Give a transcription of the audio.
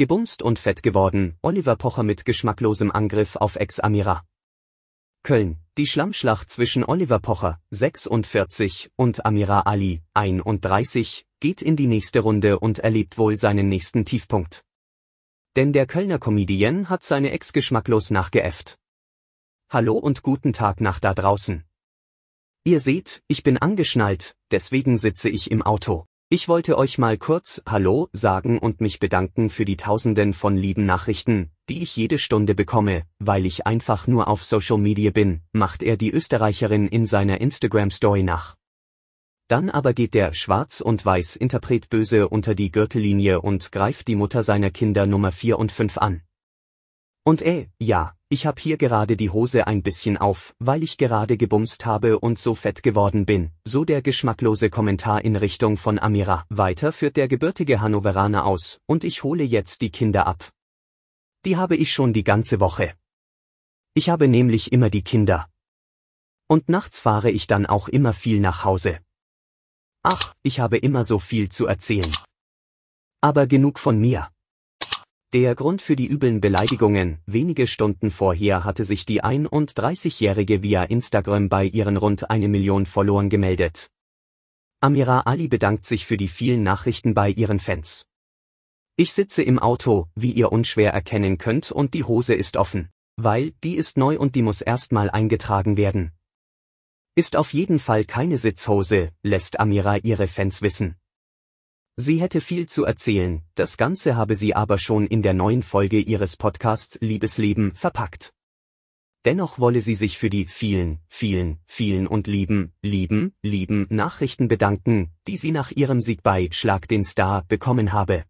Gebumst und fett geworden, Oliver Pocher mit geschmacklosem Angriff auf Ex-Amira. Köln, die Schlammschlacht zwischen Oliver Pocher, 46, und Amira Ali, 31, geht in die nächste Runde und erlebt wohl seinen nächsten Tiefpunkt. Denn der Kölner Comedian hat seine Ex geschmacklos nachgeäfft. Hallo und guten Tag nach da draußen. Ihr seht, ich bin angeschnallt, deswegen sitze ich im Auto. Ich wollte euch mal kurz Hallo sagen und mich bedanken für die Tausenden von lieben Nachrichten, die ich jede Stunde bekomme, weil ich einfach nur auf Social Media bin, macht er die Österreicherin in seiner Instagram-Story nach. Dann aber geht der Schwarz- und Weiß-Interpret böse unter die Gürtellinie und greift die Mutter seiner Kinder Nummer 4 und 5 an. Und äh, ja, ich hab hier gerade die Hose ein bisschen auf, weil ich gerade gebumst habe und so fett geworden bin, so der geschmacklose Kommentar in Richtung von Amira. Weiter führt der gebürtige Hannoveraner aus, und ich hole jetzt die Kinder ab. Die habe ich schon die ganze Woche. Ich habe nämlich immer die Kinder. Und nachts fahre ich dann auch immer viel nach Hause. Ach, ich habe immer so viel zu erzählen. Aber genug von mir. Der Grund für die übeln Beleidigungen, wenige Stunden vorher hatte sich die 31-Jährige via Instagram bei ihren rund eine Million Followern gemeldet. Amira Ali bedankt sich für die vielen Nachrichten bei ihren Fans. Ich sitze im Auto, wie ihr unschwer erkennen könnt und die Hose ist offen, weil die ist neu und die muss erstmal eingetragen werden. Ist auf jeden Fall keine Sitzhose, lässt Amira ihre Fans wissen. Sie hätte viel zu erzählen, das Ganze habe sie aber schon in der neuen Folge ihres Podcasts Liebesleben verpackt. Dennoch wolle sie sich für die vielen, vielen, vielen und lieben, lieben, lieben Nachrichten bedanken, die sie nach ihrem Sieg bei Schlag den Star bekommen habe.